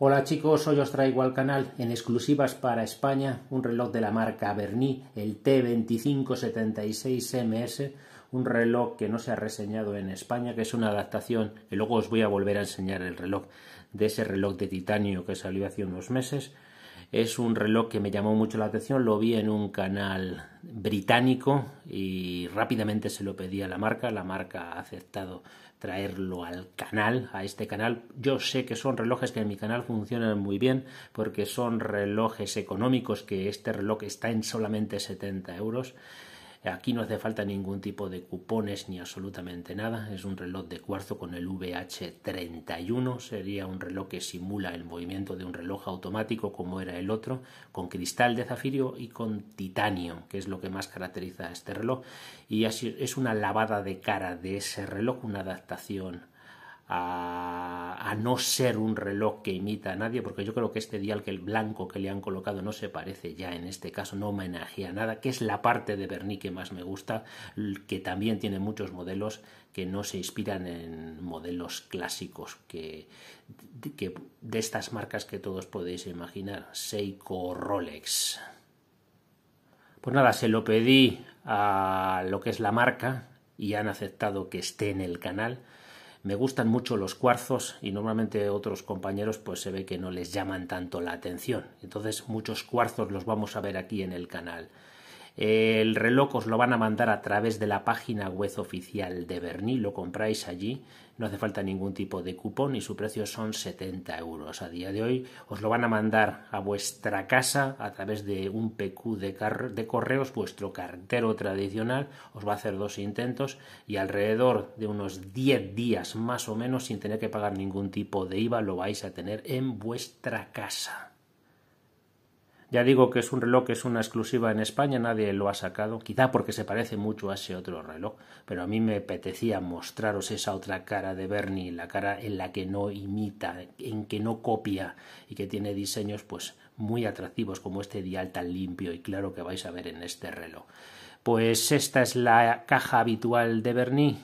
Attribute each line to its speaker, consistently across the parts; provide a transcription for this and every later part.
Speaker 1: Hola chicos, hoy os traigo al canal en exclusivas para España un reloj de la marca Berni, el T2576MS, un reloj que no se ha reseñado en España, que es una adaptación, y luego os voy a volver a enseñar el reloj, de ese reloj de titanio que salió hace unos meses, es un reloj que me llamó mucho la atención, lo vi en un canal británico y rápidamente se lo pedí a la marca, la marca ha aceptado traerlo al canal, a este canal. Yo sé que son relojes que en mi canal funcionan muy bien porque son relojes económicos que este reloj está en solamente 70 euros Aquí no hace falta ningún tipo de cupones ni absolutamente nada. Es un reloj de cuarzo con el VH31. Sería un reloj que simula el movimiento de un reloj automático como era el otro, con cristal de zafiro y con titanio, que es lo que más caracteriza a este reloj. Y así es una lavada de cara de ese reloj, una adaptación a, no ser un reloj que imita a nadie, porque yo creo que este dial que el blanco que le han colocado no se parece ya en este caso, no homenajea nada, que es la parte de Bernie que más me gusta, que también tiene muchos modelos que no se inspiran en modelos clásicos que, que de estas marcas que todos podéis imaginar, Seiko Rolex. Pues nada, se lo pedí a lo que es la marca y han aceptado que esté en el canal me gustan mucho los cuarzos y normalmente otros compañeros pues se ve que no les llaman tanto la atención. Entonces muchos cuarzos los vamos a ver aquí en el canal. El reloj os lo van a mandar a través de la página web oficial de Berni, lo compráis allí, no hace falta ningún tipo de cupón y su precio son 70 euros. A día de hoy os lo van a mandar a vuestra casa a través de un PQ de, de correos, vuestro cartero tradicional os va a hacer dos intentos y alrededor de unos 10 días más o menos sin tener que pagar ningún tipo de IVA lo vais a tener en vuestra casa. Ya digo que es un reloj que es una exclusiva en España, nadie lo ha sacado, quizá porque se parece mucho a ese otro reloj, pero a mí me apetecía mostraros esa otra cara de Bernie, la cara en la que no imita, en que no copia y que tiene diseños pues muy atractivos como este dial tan limpio y claro que vais a ver en este reloj. Pues esta es la caja habitual de Bernie,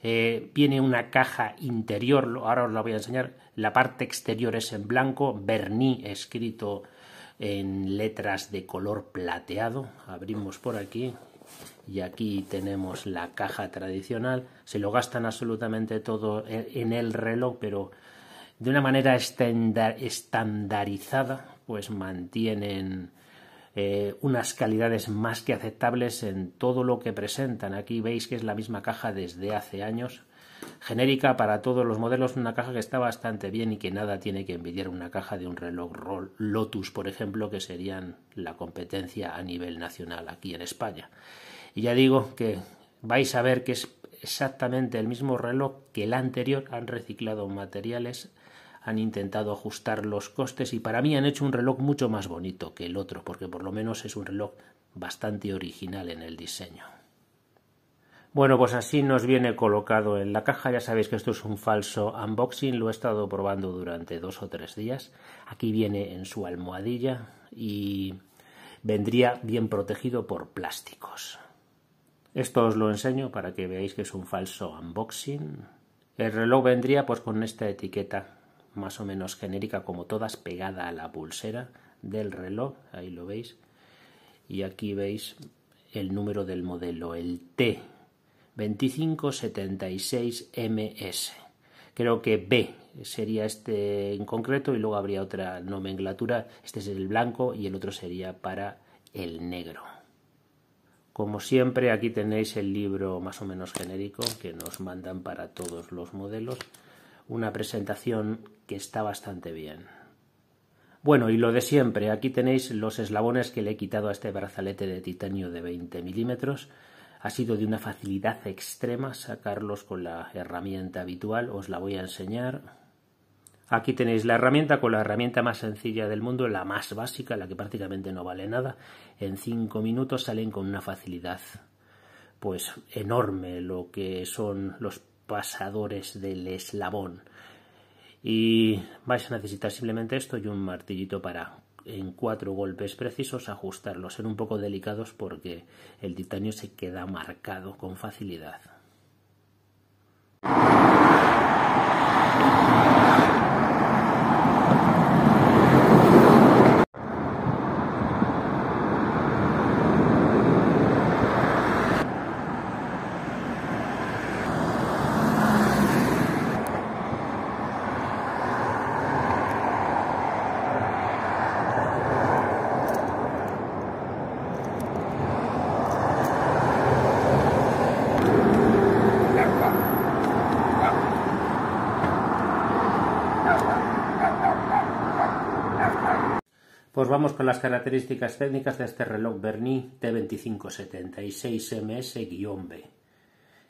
Speaker 1: tiene eh, viene una caja interior, ahora os la voy a enseñar, la parte exterior es en blanco, Bernie escrito en letras de color plateado. Abrimos por aquí y aquí tenemos la caja tradicional. Se lo gastan absolutamente todo en el reloj, pero de una manera estandarizada, pues mantienen eh, unas calidades más que aceptables en todo lo que presentan. Aquí veis que es la misma caja desde hace años genérica para todos los modelos, una caja que está bastante bien y que nada tiene que envidiar una caja de un reloj Lotus, por ejemplo, que serían la competencia a nivel nacional aquí en España. Y ya digo que vais a ver que es exactamente el mismo reloj que el anterior, han reciclado materiales, han intentado ajustar los costes y para mí han hecho un reloj mucho más bonito que el otro, porque por lo menos es un reloj bastante original en el diseño. Bueno, pues así nos viene colocado en la caja. Ya sabéis que esto es un falso unboxing. Lo he estado probando durante dos o tres días. Aquí viene en su almohadilla y vendría bien protegido por plásticos. Esto os lo enseño para que veáis que es un falso unboxing. El reloj vendría pues con esta etiqueta más o menos genérica como todas pegada a la pulsera del reloj. Ahí lo veis. Y aquí veis el número del modelo, el T 2576MS. Creo que B sería este en concreto y luego habría otra nomenclatura. Este es el blanco y el otro sería para el negro. Como siempre, aquí tenéis el libro más o menos genérico que nos mandan para todos los modelos. Una presentación que está bastante bien. Bueno, y lo de siempre, aquí tenéis los eslabones que le he quitado a este brazalete de titanio de 20 milímetros ha sido de una facilidad extrema sacarlos con la herramienta habitual. Os la voy a enseñar. Aquí tenéis la herramienta con la herramienta más sencilla del mundo, la más básica, la que prácticamente no vale nada. En cinco minutos salen con una facilidad pues enorme lo que son los pasadores del eslabón. Y vais a necesitar simplemente esto y un martillito para en cuatro golpes precisos, ajustarlos. Ser un poco delicados porque el titanio se queda marcado con facilidad. vamos con las características técnicas de este reloj Berni T2576MS-B.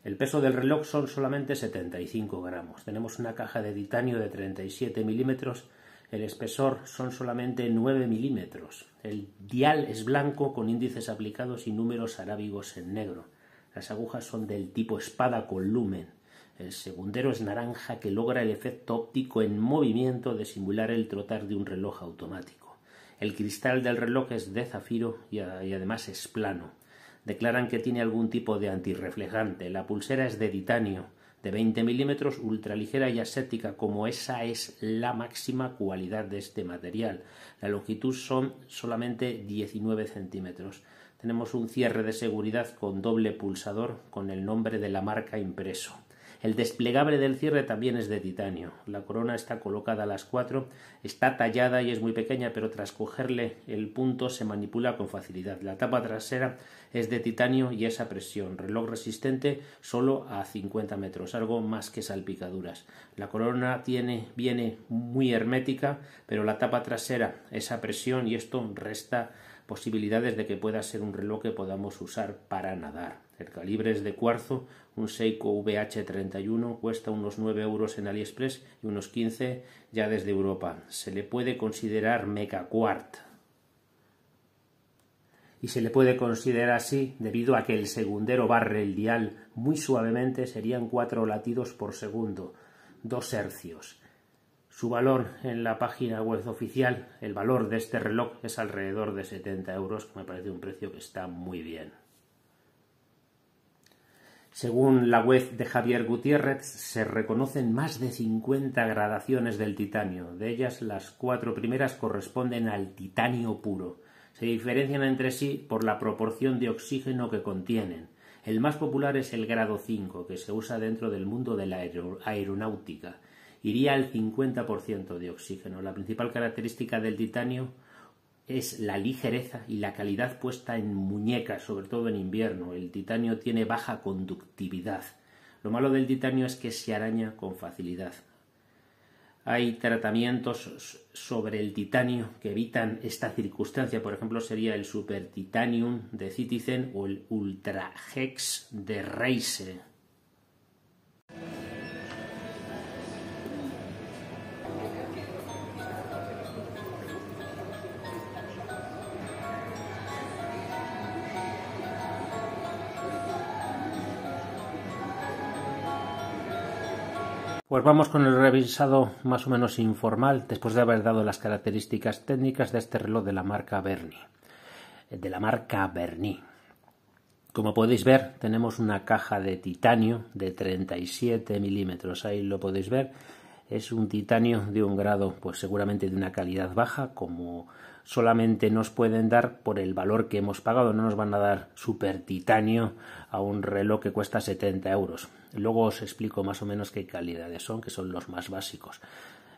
Speaker 1: El peso del reloj son solamente 75 gramos. Tenemos una caja de titanio de 37 milímetros. El espesor son solamente 9 milímetros. El dial es blanco con índices aplicados y números arábigos en negro. Las agujas son del tipo espada con lumen. El segundero es naranja que logra el efecto óptico en movimiento de simular el trotar de un reloj automático. El cristal del reloj es de zafiro y, además es plano. Declaran que tiene algún tipo de antirreflejante. La pulsera es de titanio, de 20 milímetros, ultraligera y ascética, como esa es la máxima cualidad de este material. La longitud son solamente 19 centímetros. Tenemos un cierre de seguridad con doble pulsador con el nombre de la marca impreso. El desplegable del cierre también es de titanio. La corona está colocada a las cuatro, está tallada y es muy pequeña, pero tras cogerle el punto se manipula con facilidad. La tapa trasera es de titanio y esa a presión. Reloj resistente solo a 50 metros, algo más que salpicaduras. La corona tiene, viene muy hermética, pero la tapa trasera esa a presión y esto resta posibilidades de que pueda ser un reloj que podamos usar para nadar. El calibre es de cuarzo un Seiko VH31 cuesta unos 9 euros en AliExpress y unos 15 ya desde Europa. Se le puede considerar megaquart. Y se le puede considerar así debido a que el segundero barre el dial muy suavemente, serían 4 latidos por segundo, 2 hercios. Su valor en la página web oficial, el valor de este reloj es alrededor de 70 euros, que me parece un precio que está muy bien. Según la web de Javier Gutiérrez, se reconocen más de 50 gradaciones del titanio. De ellas, las cuatro primeras corresponden al titanio puro. Se diferencian entre sí por la proporción de oxígeno que contienen. El más popular es el grado 5, que se usa dentro del mundo de la aeronáutica. Iría al 50% de oxígeno. La principal característica del titanio es la ligereza y la calidad puesta en muñecas, sobre todo en invierno. El titanio tiene baja conductividad. Lo malo del titanio es que se araña con facilidad. Hay tratamientos sobre el titanio que evitan esta circunstancia. Por ejemplo, sería el Super Titanium de Citizen o el Ultra Hex de Reise. Pues vamos con el revisado más o menos informal después de haber dado las características técnicas de este reloj de la marca Berni. Eh, de la marca bernie Como podéis ver, tenemos una caja de titanio de 37 milímetros. Ahí lo podéis ver. Es un titanio de un grado, pues seguramente de una calidad baja, como solamente nos pueden dar por el valor que hemos pagado, no nos van a dar super titanio a un reloj que cuesta 70 euros. Luego os explico más o menos qué calidades son, que son los más básicos.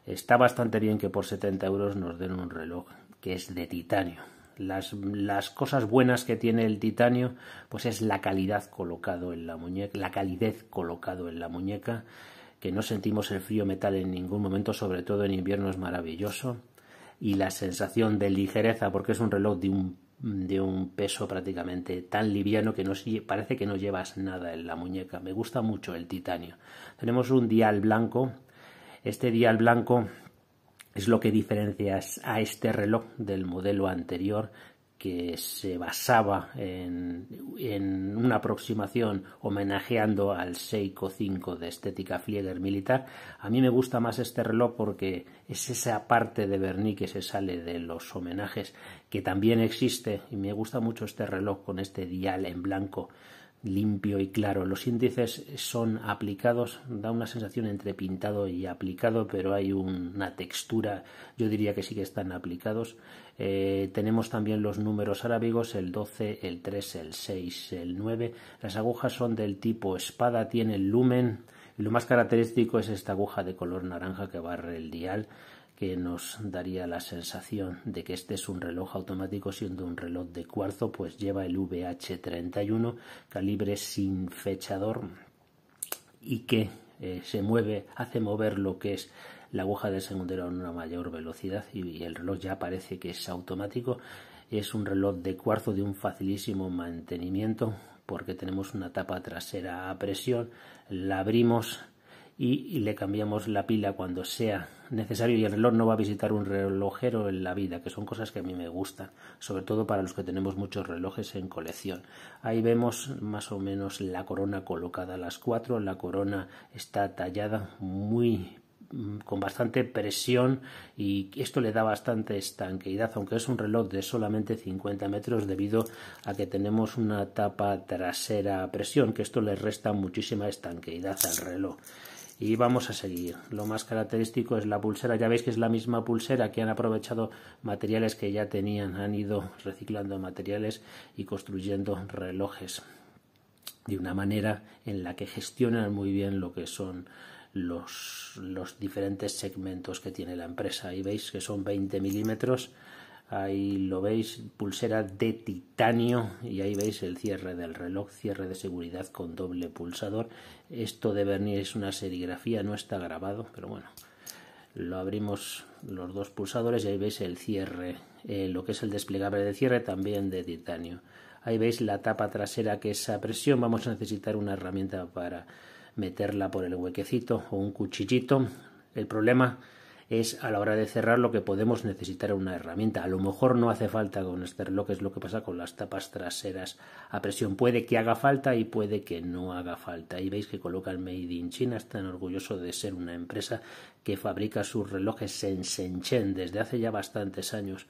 Speaker 1: Está bastante bien que por 70 euros nos den un reloj que es de titanio. Las, las cosas buenas que tiene el titanio, pues es la calidad colocado en la muñeca, la calidez colocado en la muñeca, que no sentimos el frío metal en ningún momento, sobre todo en invierno es maravilloso y la sensación de ligereza, porque es un reloj de un, de un peso prácticamente tan liviano que no, parece que no llevas nada en la muñeca. Me gusta mucho el titanio. Tenemos un dial blanco. Este dial blanco es lo que diferencia a este reloj del modelo anterior que se basaba en, una aproximación homenajeando al Seiko 5 de estética Flieger militar. A mí me gusta más este reloj porque es esa parte de Berni que se sale de los homenajes que también existe y me gusta mucho este reloj con este dial en blanco limpio y claro. Los índices son aplicados, da una sensación entre pintado y aplicado, pero hay una textura, yo diría que sí que están aplicados. Eh, tenemos también los números arábigos, el 12, el 3, el 6, el 9. Las agujas son del tipo espada, tienen lumen. lo más característico es esta aguja de color naranja que barre el dial que nos daría la sensación de que este es un reloj automático siendo un reloj de cuarzo, pues lleva el VH31 calibre sin fechador y que eh, se mueve, hace mover lo que es la aguja del segundero a una mayor velocidad y el reloj ya parece que es automático. Es un reloj de cuarzo de un facilísimo mantenimiento porque tenemos una tapa trasera a presión, la abrimos y, le cambiamos la pila cuando sea necesario y el reloj no va a visitar un relojero en la vida, que son cosas que a mí me gustan, sobre todo para los que tenemos muchos relojes en colección. Ahí vemos más o menos la corona colocada a las cuatro, la corona está tallada muy mm, con bastante presión y esto le da bastante estanqueidad, aunque es un reloj de solamente 50 metros debido a que tenemos una tapa trasera a presión, que esto le resta muchísima estanqueidad al reloj y vamos a seguir. Lo más característico es la pulsera, ya veis que es la misma pulsera que han aprovechado materiales que ya tenían, han ido reciclando materiales y construyendo relojes de una manera en la que gestionan muy bien lo que son los, los diferentes segmentos que tiene la empresa. Y veis que son 20 milímetros Ahí lo veis, pulsera de titanio y ahí veis el cierre del reloj, cierre de seguridad con doble pulsador. Esto de Bernier es una serigrafía, no está grabado, pero bueno, lo abrimos los dos pulsadores y ahí veis el cierre, eh, lo que es el desplegable de cierre también de titanio. Ahí veis la tapa trasera que es a presión, vamos a necesitar una herramienta para meterla por el huequecito o un cuchillito. El problema es a la hora de cerrar lo que podemos necesitar una herramienta. A lo mejor no hace falta con este reloj, es lo que pasa con las tapas traseras a presión. Puede que haga falta y puede que no haga falta. Y veis que el Made in China, tan orgulloso de ser una empresa que fabrica sus relojes en Shenzhen desde hace ya bastantes años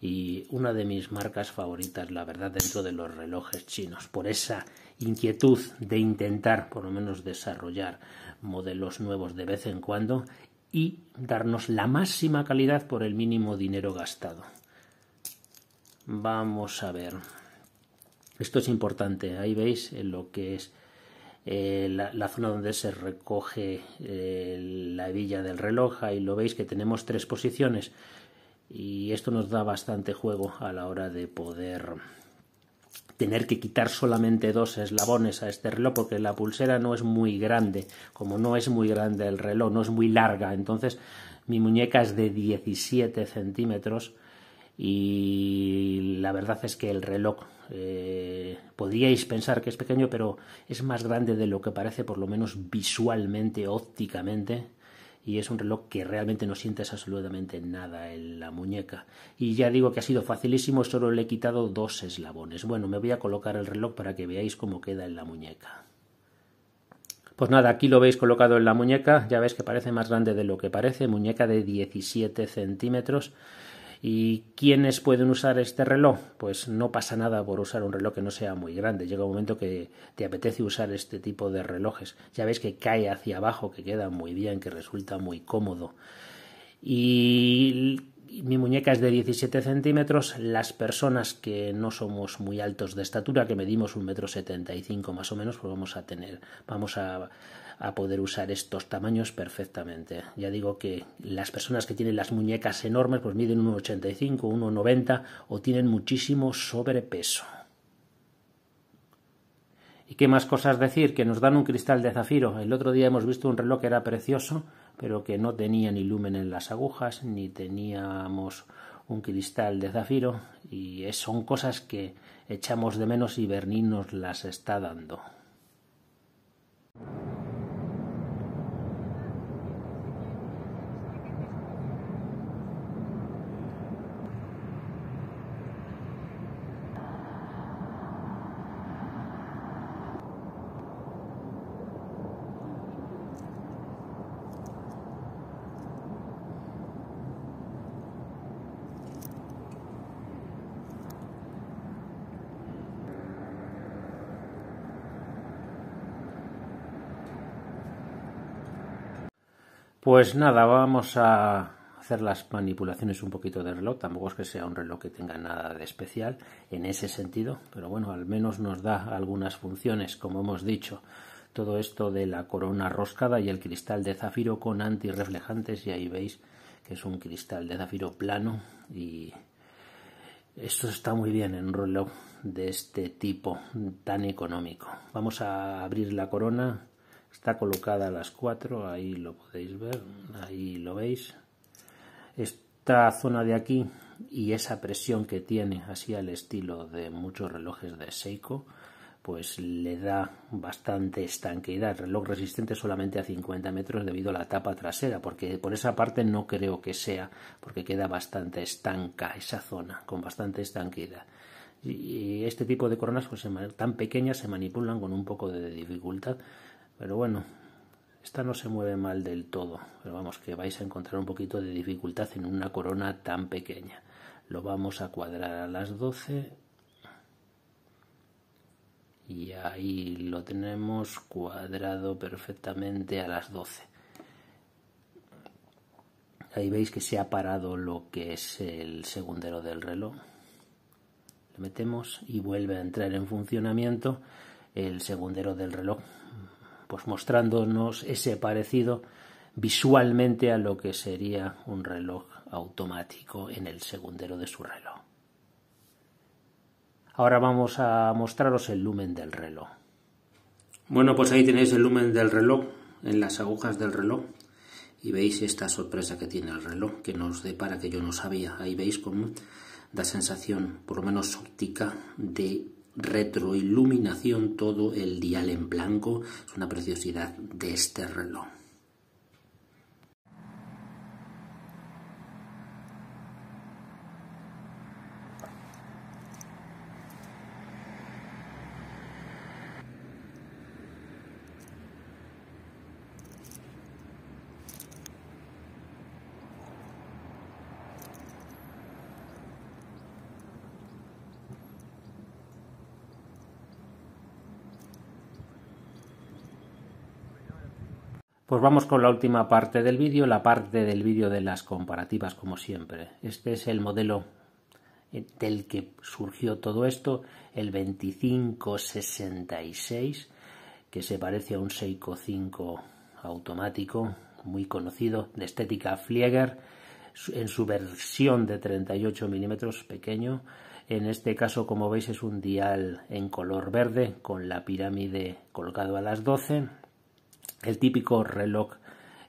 Speaker 1: y una de mis marcas favoritas, la verdad, dentro de los relojes chinos, por esa inquietud de intentar, por lo menos, desarrollar modelos nuevos de vez en cuando y darnos la máxima calidad por el mínimo dinero gastado. Vamos a ver. Esto es importante. Ahí veis eh, lo que es eh, la, zona donde se recoge eh, la hebilla del reloj. Ahí lo veis que tenemos tres posiciones. Y esto nos da bastante juego a la hora de poder tener que quitar solamente dos eslabones a este reloj porque la pulsera no es muy grande, como no es muy grande el reloj, no es muy larga, entonces mi muñeca es de 17 centímetros y la verdad es que el reloj eh, podríais pensar que es pequeño pero es más grande de lo que parece por lo menos visualmente ópticamente y es un reloj que realmente no sientes absolutamente nada en la muñeca. Y ya digo que ha sido facilísimo, solo le he quitado dos eslabones. Bueno, me voy a colocar el reloj para que veáis cómo queda en la muñeca. Pues nada, aquí lo veis colocado en la muñeca, ya veis que parece más grande de lo que parece, muñeca de 17 centímetros ¿Y quiénes pueden usar este reloj? Pues no pasa nada por usar un reloj que no sea muy grande. Llega un momento que te apetece usar este tipo de relojes. Ya ves que cae hacia abajo, que queda muy bien, que resulta muy cómodo. Y mi muñeca es de 17 centímetros. Las personas que no somos muy altos de estatura, que medimos un metro setenta y cinco más o menos, pues vamos a tener, vamos a a poder usar estos tamaños perfectamente. Ya digo que las personas que tienen las muñecas enormes pues miden 1,85, 1,90 o tienen muchísimo sobrepeso. ¿Y qué más cosas decir? Que nos dan un cristal de zafiro. El otro día hemos visto un reloj que era precioso, pero que no tenía ni lumen en las agujas, ni teníamos un cristal de zafiro, y son cosas que echamos de menos y Berni nos las está dando. Pues nada, vamos a hacer las manipulaciones un poquito de reloj. Tampoco es que sea un reloj que tenga nada de especial en ese sentido, pero bueno, al menos nos da algunas funciones, como hemos dicho. Todo esto de la corona roscada y el cristal de zafiro con antirreflejantes, y ahí veis que es un cristal de zafiro plano y esto está muy bien en un reloj de este tipo tan económico. Vamos a abrir la corona Está colocada a las 4, ahí lo podéis ver, ahí lo veis. Esta zona de aquí y esa presión que tiene, así al estilo de muchos relojes de Seiko, pues le da bastante estanqueidad. Reloj resistente solamente a 50 metros debido a la tapa trasera, porque por esa parte no creo que sea, porque queda bastante estanca esa zona, con bastante estanqueidad. Y este tipo de coronas pues tan pequeñas se manipulan con un poco de dificultad, pero bueno, esta no se mueve mal del todo, pero vamos que vais a encontrar un poquito de dificultad en una corona tan pequeña. Lo vamos a cuadrar a las 12 y ahí lo tenemos cuadrado perfectamente a las 12. Ahí veis que se ha parado lo que es el segundero del reloj. Lo metemos y vuelve a entrar en funcionamiento el segundero del reloj pues mostrándonos ese parecido visualmente a lo que sería un reloj automático en el segundero de su reloj. Ahora vamos a mostraros el lumen del reloj.
Speaker 2: Bueno, pues ahí tenéis el lumen
Speaker 1: del reloj en las agujas del reloj y veis esta sorpresa que tiene el reloj que nos depara que yo no sabía. Ahí veis cómo da sensación, por lo menos óptica, de retroiluminación, todo el dial en blanco. Es una preciosidad de este reloj. Pues vamos con la última parte del vídeo, la parte del vídeo de las comparativas como siempre. Este es el modelo eh, del que surgió todo esto, el 2566, que se parece a un Seiko 5 automático, muy conocido, de estética Flieger, en su versión de 38 milímetros pequeño. En este caso, como veis, es un dial en color verde con la pirámide colocado a las 12 el típico reloj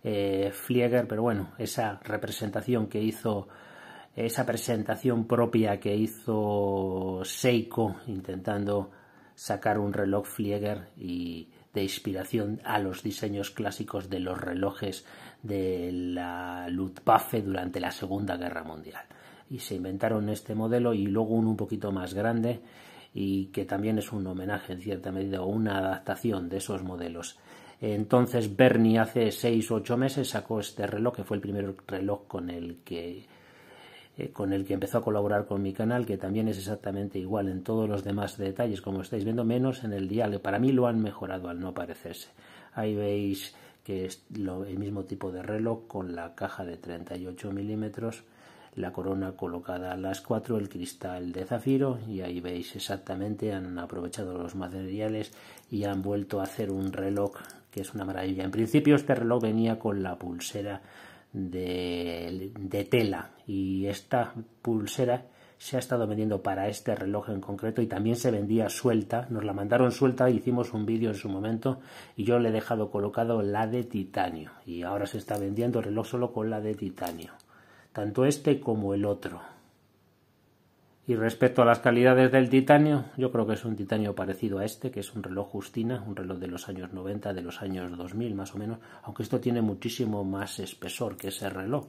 Speaker 1: eh, Flieger, pero bueno, esa representación que hizo, esa presentación propia que hizo Seiko intentando sacar un reloj Flieger y de inspiración a los diseños clásicos de los relojes de la Luftwaffe durante la Segunda Guerra Mundial. Y se inventaron este modelo y luego uno un poquito más grande y que también es un homenaje en cierta medida o una adaptación de esos modelos. Entonces Bernie hace 6 o 8 meses sacó este reloj, que fue el primer reloj con el que eh, con el que empezó a colaborar con mi canal, que también es exactamente igual en todos los demás detalles, como estáis viendo, menos en el dial. Para mí lo han mejorado al no parecerse. Ahí veis que es el mismo tipo de reloj con la caja de 38 milímetros, la corona colocada a las 4, el cristal de zafiro y ahí veis exactamente, han aprovechado los materiales y han vuelto a hacer un reloj que es una maravilla. En principio este reloj venía con la pulsera de, de tela y esta pulsera se ha estado vendiendo para este reloj en concreto y también se vendía suelta. Nos la mandaron suelta, hicimos un vídeo en su momento y yo le he dejado colocado la de titanio. Y ahora se está vendiendo el reloj solo con la de titanio. Tanto este como el otro. Y respecto a las calidades del titanio, yo creo que es un titanio parecido a este, que es un reloj Justina, un reloj de los años 90, de los años 2000 más o menos, aunque esto tiene muchísimo más espesor que ese reloj.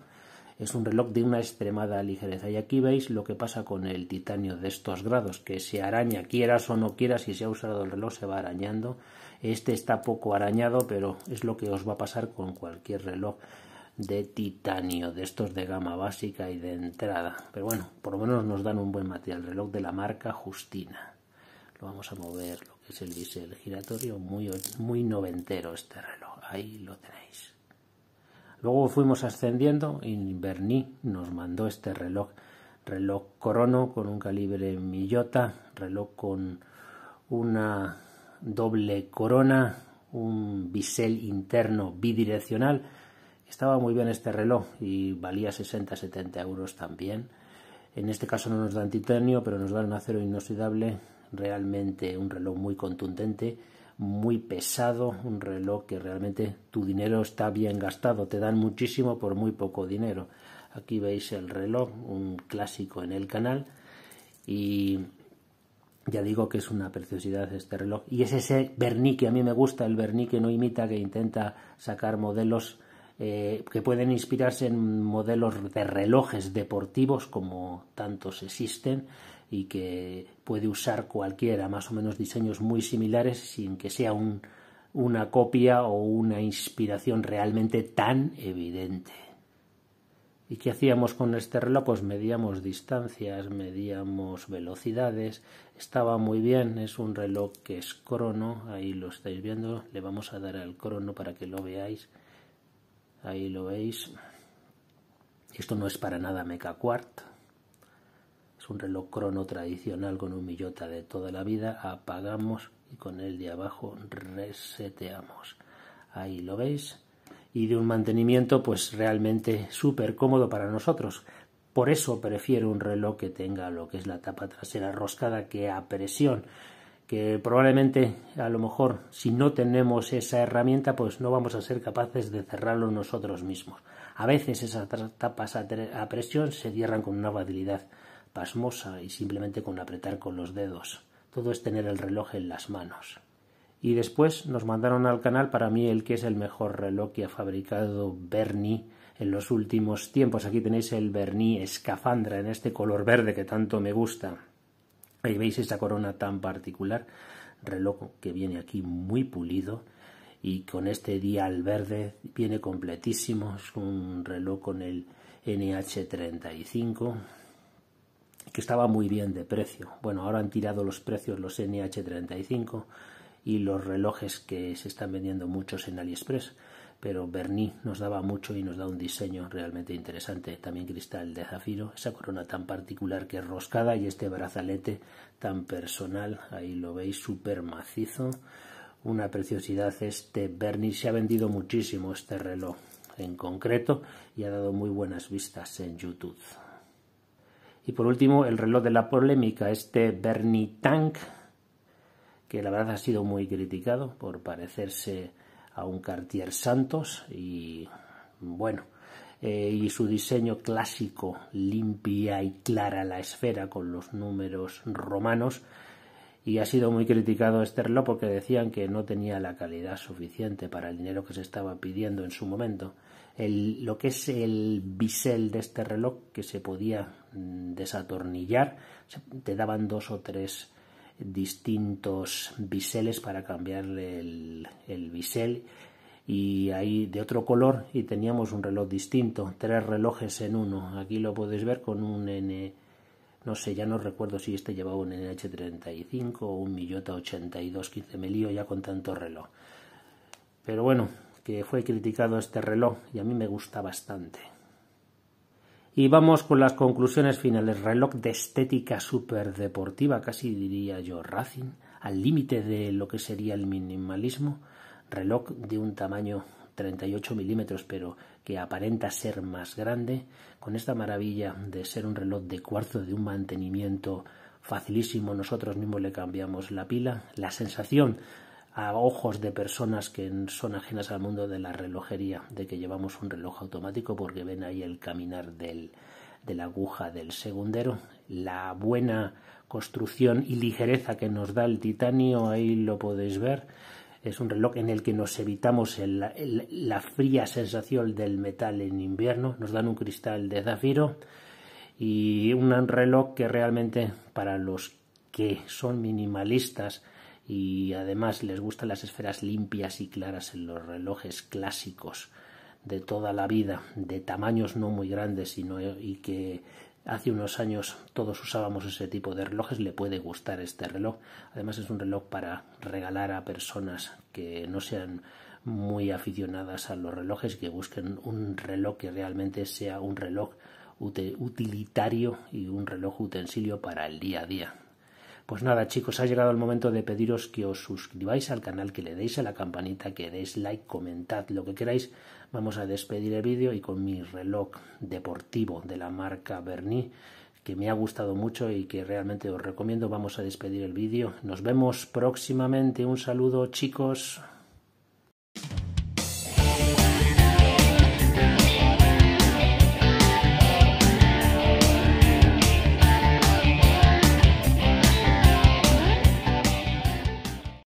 Speaker 1: Es un reloj de una extremada ligereza. Y aquí veis lo que pasa con el titanio de estos grados, que se araña, quieras o no quieras, si se ha usado el reloj se va arañando. Este está poco arañado, pero es lo que os va a pasar con cualquier reloj de titanio, de estos de gama básica y de entrada. Pero bueno, por lo menos nos dan un buen material. Reloj de la marca Justina. Lo vamos a mover, lo que es el bisel giratorio, muy, muy noventero este reloj. Ahí lo tenéis. Luego fuimos ascendiendo y nos mandó este reloj. Reloj corono con un calibre millota, reloj con una doble corona, un bisel interno bidireccional estaba muy bien este reloj y valía 60-70 euros también. En este caso no nos dan titanio, pero nos dan un acero inoxidable, realmente un reloj muy contundente, muy pesado, un reloj que realmente tu dinero está bien gastado, te dan muchísimo por muy poco dinero. Aquí veis el reloj, un clásico en el canal y ya digo que es una preciosidad este reloj. Y es ese que a mí me gusta el que no imita que intenta sacar modelos eh, que pueden inspirarse en modelos de relojes deportivos como tantos existen y que puede usar cualquiera, más o menos diseños muy similares sin que sea un, una copia o una inspiración realmente tan evidente. ¿Y qué hacíamos con este reloj? Pues medíamos distancias, medíamos velocidades. Estaba muy bien, es un reloj que es crono, ahí lo estáis viendo. Le vamos a dar al crono para que lo veáis ahí lo veis esto no es para nada meca quart es un reloj crono tradicional con un millota de toda la vida apagamos y con el de abajo reseteamos ahí lo veis y de un mantenimiento pues realmente súper cómodo para nosotros por eso prefiero un reloj que tenga lo que es la tapa trasera roscada que a presión que probablemente a lo mejor si no tenemos esa herramienta pues no vamos a ser capaces de cerrarlo nosotros mismos. A veces esas tapas a presión se cierran con una facilidad pasmosa y simplemente con apretar con los dedos. Todo es tener el reloj en las manos. Y después nos mandaron al canal para mí el que es el mejor reloj que ha fabricado Bernie en los últimos tiempos. Aquí tenéis el Bernie Escafandra en este color verde que tanto me gusta. Ahí veis esta corona tan particular, reloj que viene aquí muy pulido y con este dial verde viene completísimo, es un reloj con el NH35 que estaba muy bien de precio. Bueno, ahora han tirado los precios los NH35 y los relojes que se están vendiendo muchos en AliExpress pero Berni nos daba mucho y nos da un diseño realmente interesante. También cristal de zafiro, esa corona tan particular que es roscada y este brazalete tan personal, ahí lo veis, súper macizo. Una preciosidad este Berni, se ha vendido muchísimo este reloj en concreto y ha dado muy buenas vistas en YouTube. Y por último, el reloj de la polémica, este Bernie Tank, que la verdad ha sido muy criticado por parecerse a un Cartier Santos y bueno, eh, y su diseño clásico, limpia y clara la esfera con los números romanos. Y ha sido muy criticado este reloj porque decían que no tenía la calidad suficiente para el dinero que se estaba pidiendo en su momento. lo que es el bisel de este reloj que se podía mm, desatornillar, te daban dos o tres distintos biseles para cambiarle el, bisel y ahí de otro color y teníamos un reloj distinto, tres relojes en uno. Aquí lo podéis ver con un N, no sé, ya no recuerdo si este llevaba un NH35 o un Miyota 82, 15 me lío ya con tanto reloj. Pero bueno, que fue criticado este reloj y a mí me gusta bastante. Y vamos con las conclusiones finales. Reloj de estética superdeportiva, casi diría yo Racing, al límite de lo que sería el minimalismo. Reloj de un tamaño 38 milímetros, pero que aparenta ser más grande, con esta maravilla de ser un reloj de cuarzo de un mantenimiento facilísimo, nosotros mismos le cambiamos la pila, la sensación a ojos de personas que son ajenas al mundo de la relojería, de que llevamos un reloj automático porque ven ahí el caminar del, de la aguja del segundero, la buena construcción y ligereza que nos da el titanio, ahí lo podéis ver. Es un reloj en el que nos evitamos la fría sensación del metal en invierno, nos dan un cristal de zafiro y un reloj que realmente para los que son minimalistas y además les gustan las esferas limpias y claras en los relojes clásicos de toda la vida, de tamaños no muy grandes, eh, y que hace unos años todos usábamos ese tipo de relojes, le puede gustar este reloj. Además es un reloj para regalar a personas que no sean muy aficionadas a los relojes, que busquen un reloj que realmente sea un reloj utilitario y un reloj utensilio para el día a día. Pues nada, chicos, ha llegado el momento de pediros que os suscribáis al canal, que le deis a la campanita, que deis like, comentad lo que queráis. Vamos a despedir el vídeo y con mi reloj deportivo de la marca Berni que me ha gustado mucho y que realmente os recomiendo. Vamos a despedir el vídeo. Nos vemos próximamente. Un saludo, chicos.